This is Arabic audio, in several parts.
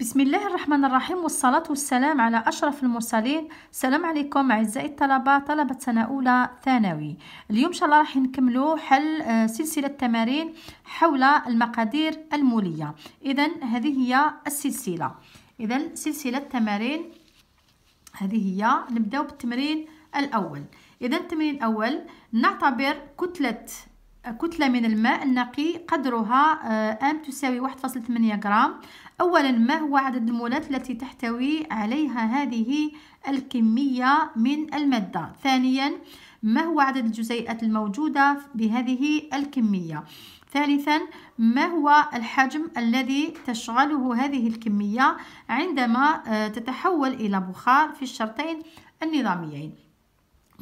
بسم الله الرحمن الرحيم والصلاة والسلام على أشرف المرسلين السلام عليكم أعزائي الطلبة طلبة سنة أولى ثانوي اليوم إن شاء الله راح نكملوا حل آه، سلسلة تمارين حول المقادير المولية إذا هذه هي السلسلة إذا سلسلة تمارين هذه هي نبداو بالتمرين الأول إذا التمرين الأول نعتبر كتلة كتلة من الماء النقي قدرها آه، أم تساوي 1.8 غرام أولا ما هو عدد المولات التي تحتوي عليها هذه الكمية من المادة ثانيا ما هو عدد الجزيئات الموجودة بهذه الكمية ثالثا ما هو الحجم الذي تشغله هذه الكمية عندما آه، تتحول إلى بخار في الشرطين النظاميين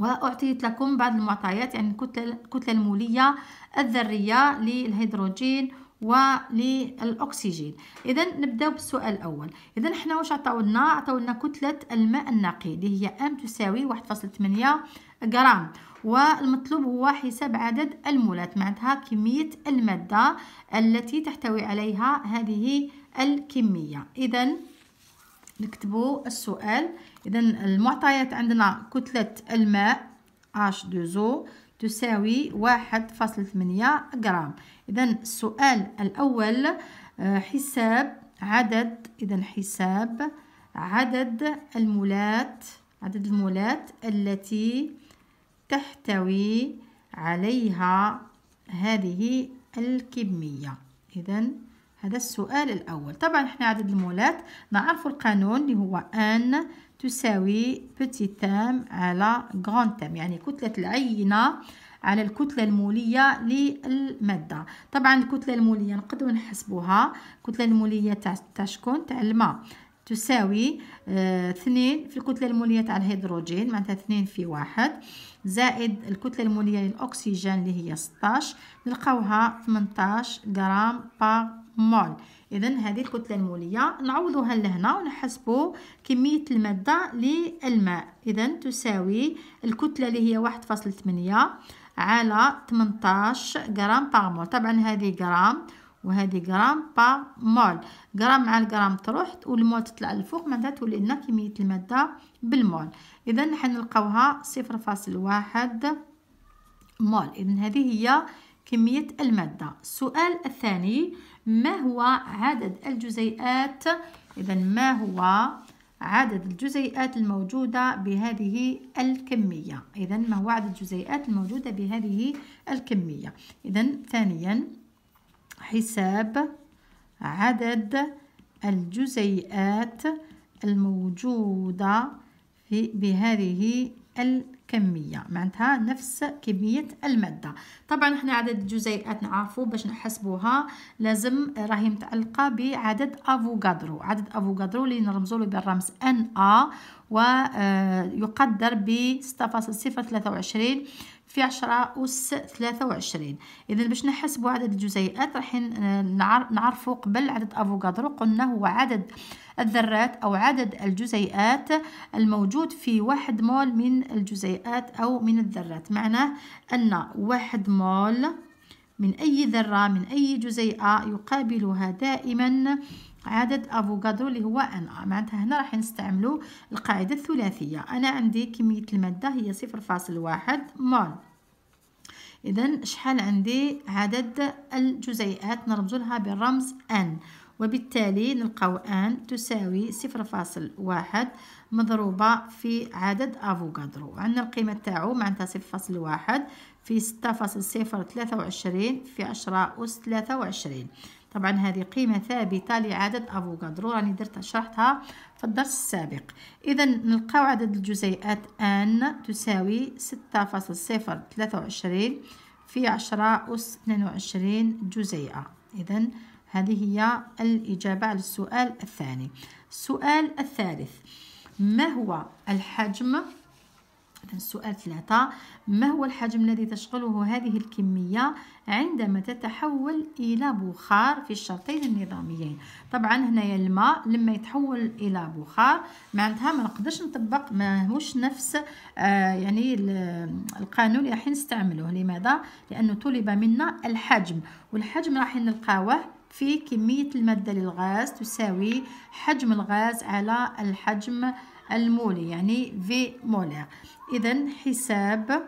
وأعطيت لكم بعض المعطيات يعني الكتلة المولية الذرية للهيدروجين وللاكسجين اذا نبداو بالسؤال الاول اذا حنا واش عطاولنا عطاولنا كتله الماء النقي اللي هي ام تساوي 1.8 غرام والمطلوب هو حساب عدد المولات معناتها كميه الماده التي تحتوي عليها هذه الكميه اذا نكتبوا السؤال إذا المعطيات عندنا كتلة الماء H2O تساوي واحد فاصل ثمانية غرام إذا السؤال الأول آه، حساب عدد إذا حساب عدد المولات عدد المولات التي تحتوي عليها هذه الكمية إذا هذا السؤال الأول طبعا احنا عدد المولات نعرف القانون اللي هو أن تساوي بتي تام على غران تام يعني كتلة العينة على الكتلة المولية للمادة طبعا الكتلة المولية نقدر نحسبوها الكتلة المولية تاع شكون تاع الماء تساوي آه، اثنين في الكتلة المولية تاع الهيدروجين معناتها اثنين في واحد زائد الكتلة المولية للأكسجين اللي هي 16 نلقاوها 18 غرام باغ مول إذا هذه الكتلة المولية نعوضوها لهنا ونحسبوا كمية المادة للماء إذا تساوي الكتلة اللي هي واحد فاصل 1.8 على 18 غرام باغ مول طبعا هذه غرام وهذه غرام با مول غرام مع الغرام تروح والمول تطلع للفوق معناتها تولي لنا كميه الماده بالمول اذا حنلقاوها صفر فاصل واحد مول اذا هذه هي كميه الماده السؤال الثاني ما هو عدد الجزيئات اذا ما هو عدد الجزيئات الموجودة بهذه الكمية إذا ما هو عدد الجزيئات الموجودة بهذه الكمية إذا ثانيا حساب عدد الجزيئات الموجودة في بهذه الكمية معناتها نفس كمية المادة طبعا احنا عدد الجزيئات نعرفو باش نحسبوها لازم راهي متعلقة بعدد افوغادرو عدد افوغادرو اللي نرمزو له بالرمز ان ا آه، ويقدر ب 6.023 في عشرة أس ثلاثة وعشرين إذا باش نحسبوا عدد الجزيئات راح نعرفوا قبل عدد أفوكادرو قلنا هو عدد الذرات أو عدد الجزيئات الموجود في واحد مول من الجزيئات أو من الذرات معناه أن واحد مول من أي ذرة من أي جزيئة يقابلها دائما عدد افوكادو اللي هو ان ا معناتها هنا راح نستعملو القاعده الثلاثيه انا عندي كميه الماده هي صفر فاصل واحد مول اذا شحال عندي عدد الجزيئات نرمزو لها بالرمز ان وبالتالي نلقاو ان تساوي صفر فاصل واحد مضروبة في عدد افوكادرو عندنا القيمة تاعو معناتها صفر فاصل واحد في ستة فاصل صفر تلاثة وعشرين في عشرة أس تلاثة وعشرين طبعا هذه قيمة ثابتة لعدد أفوكادرو راني يعني درت شرحتها في الدرس السابق إذا نلقاو عدد الجزيئات أن تساوي ستة فاصل صفر ثلاثة وعشرين في عشرة أس اثنين وعشرين جزيئة إذا هذه هي الإجابة على السؤال الثاني السؤال الثالث ما هو الحجم إذا السؤال ثلاثة ما هو الحجم الذي تشغله هذه الكمية عندما تتحول إلى بخار في الشرطين النظاميين طبعا هنايا الماء لما يتحول إلى بخار معناتها ما نقدرش نطبق ماهوش نفس آه يعني القانون اللي راح نستعملوه لماذا لأنه طلب منا الحجم والحجم راح نلقاوه في كمية المادة للغاز تساوي حجم الغاز على الحجم المولي يعني في مولير إذا حساب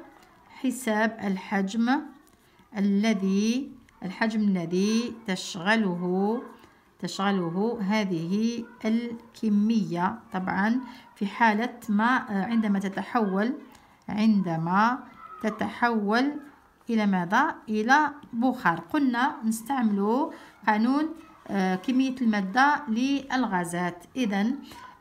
حساب الحجم الذي الحجم الذي تشغله تشغله هذه الكمية طبعا في حالة ما آه، عندما تتحول عندما تتحول إلى ماذا؟ إلى بخار قلنا نستعمل قانون آه، كمية المادة للغازات إذا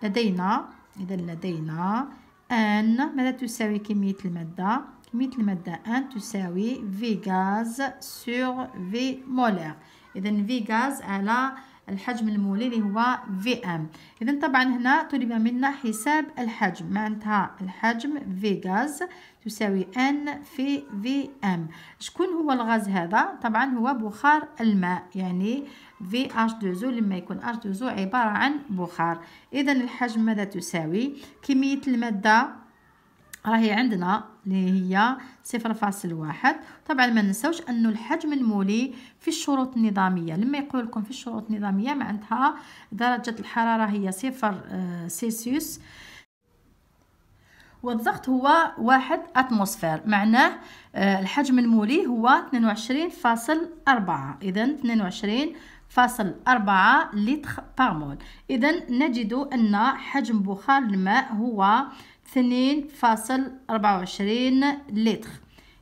لدينا إذا لدينا أن ماذا تساوي كمية المادة؟ كمية المادة أن تساوي في غاز سور في مولير إذا في غاز على الحجم المولي اللي هو في ام اذا طبعا هنا طلب منا حساب الحجم معناتها الحجم في غاز تساوي ان في في ام شكون هو الغاز هذا طبعا هو بخار الماء يعني في اش 2 لما يكون اش 2 عباره عن بخار اذا الحجم ماذا تساوي كميه الماده راهي عندنا اللي هي صفر فاصل واحد طبعا ما ننساوش انه الحجم المولي في الشروط النظاميه لما يقول لكم في الشروط النظاميه معناتها درجه الحراره هي صفر آه، سيسيوس والضغط هو واحد اتموسفير معناه آه، الحجم المولي هو 22.4 اذا فاصل أربعة لتر بارمول مول اذا نجد ان حجم بخار الماء هو اثنين فاصل ربعة وعشرين لتر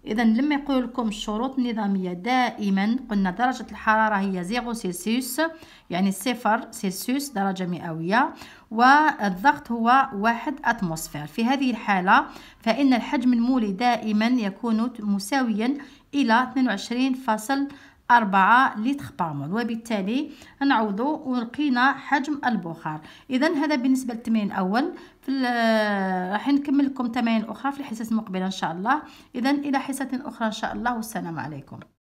إذا لما يقول لكم الشروط النظامية دائما قلنا درجة الحرارة هي زيرو سيلسيوس يعني صفر سيلسيوس درجة مئوية والضغط هو واحد أتموسفير في هذه الحالة فإن الحجم المولي دائما يكون مساويا إلى اثنين وعشرين فاصل أربعة لتر بامول وبالتالي نعوضو ولقينا حجم البخار إذا هذا بالنسبة للتمرين الأول في آه، راح نكمل لكم تمارين أخرى في الحصص المقبلة إن شاء الله إذا إلى حصة أخرى إن شاء الله والسلام عليكم